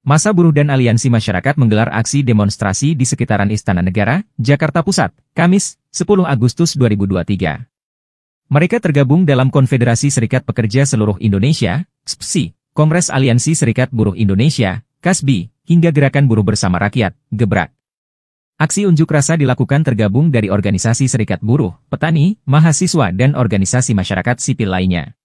Masa buruh dan aliansi masyarakat menggelar aksi demonstrasi di sekitaran Istana Negara, Jakarta Pusat, Kamis, 10 Agustus 2023. Mereka tergabung dalam Konfederasi Serikat Pekerja Seluruh Indonesia, SPSI, Kongres Aliansi Serikat Buruh Indonesia, KASBI, hingga Gerakan Buruh Bersama Rakyat, Gebrak. Aksi unjuk rasa dilakukan tergabung dari organisasi serikat buruh, petani, mahasiswa dan organisasi masyarakat sipil lainnya.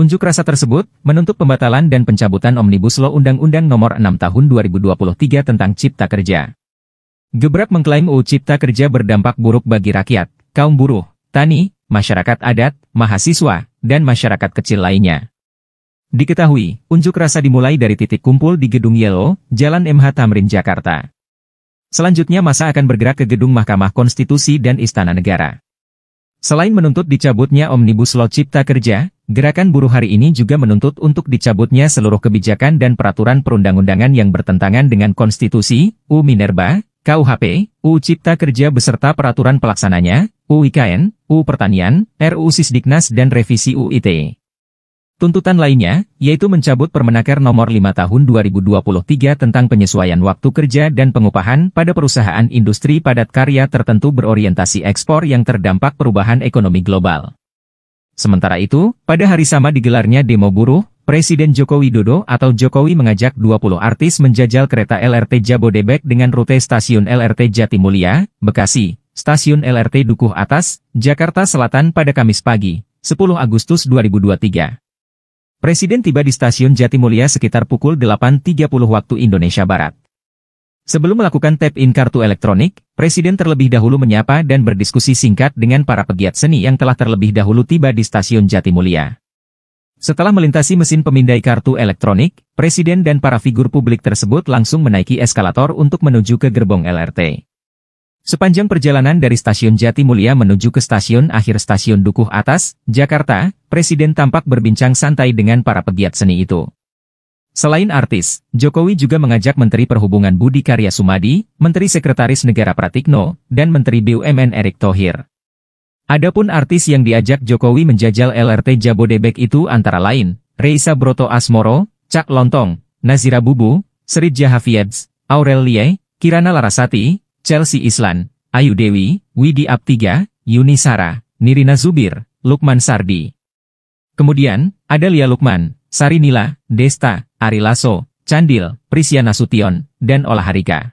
Unjuk rasa tersebut menuntut pembatalan dan pencabutan Omnibus Law Undang-Undang Nomor 6 Tahun 2023 tentang Cipta Kerja. Gebrak mengklaim UU Cipta Kerja berdampak buruk bagi rakyat, kaum buruh, tani, masyarakat adat, mahasiswa, dan masyarakat kecil lainnya. Diketahui, unjuk rasa dimulai dari titik kumpul di Gedung Yellow, Jalan MH Tamrin, Jakarta. Selanjutnya masa akan bergerak ke Gedung Mahkamah Konstitusi dan Istana Negara. Selain menuntut dicabutnya Omnibus Law Cipta Kerja, gerakan buruh hari ini juga menuntut untuk dicabutnya seluruh kebijakan dan peraturan perundang-undangan yang bertentangan dengan Konstitusi, U Minerba, KUHP, U Cipta Kerja beserta peraturan pelaksananya, U IKN, U Pertanian, RUU Sisdiknas dan revisi UIT. Tuntutan lainnya, yaitu mencabut Permenaker Nomor 5 Tahun 2023 tentang penyesuaian waktu kerja dan pengupahan pada perusahaan industri padat karya tertentu berorientasi ekspor yang terdampak perubahan ekonomi global. Sementara itu, pada hari sama digelarnya demo buruh, Presiden Joko Widodo atau Jokowi mengajak 20 artis menjajal kereta LRT Jabodebek dengan rute stasiun LRT Jatimulia, Bekasi, stasiun LRT Dukuh Atas, Jakarta Selatan pada Kamis pagi, 10 Agustus 2023. Presiden tiba di stasiun Jatimulia sekitar pukul 8.30 waktu Indonesia Barat. Sebelum melakukan tap-in kartu elektronik, Presiden terlebih dahulu menyapa dan berdiskusi singkat dengan para pegiat seni yang telah terlebih dahulu tiba di stasiun Jatimulia. Setelah melintasi mesin pemindai kartu elektronik, Presiden dan para figur publik tersebut langsung menaiki eskalator untuk menuju ke gerbong LRT. Sepanjang perjalanan dari stasiun Jati Mulia menuju ke stasiun akhir stasiun Dukuh Atas, Jakarta, Presiden tampak berbincang santai dengan para pegiat seni itu. Selain artis, Jokowi juga mengajak Menteri Perhubungan Budi Karya Sumadi, Menteri Sekretaris Negara Pratikno, dan Menteri BUMN Erick Thohir. Adapun artis yang diajak Jokowi menjajal LRT Jabodebek itu antara lain, Reisa Broto Asmoro, Cak Lontong, Nazira Bubu, Sri Jahafiedz, Aurel Lie, Kirana Larasati, Chelsea Islan, Ayu Dewi, Widi Aptiga, Yuni Sara, Nirina Zubir, Lukman Sardi. Kemudian, ada Lia Lukman, Sari Nila, Desta, Ari Lasso, Candil, Prisiana Sution, dan Olaharika.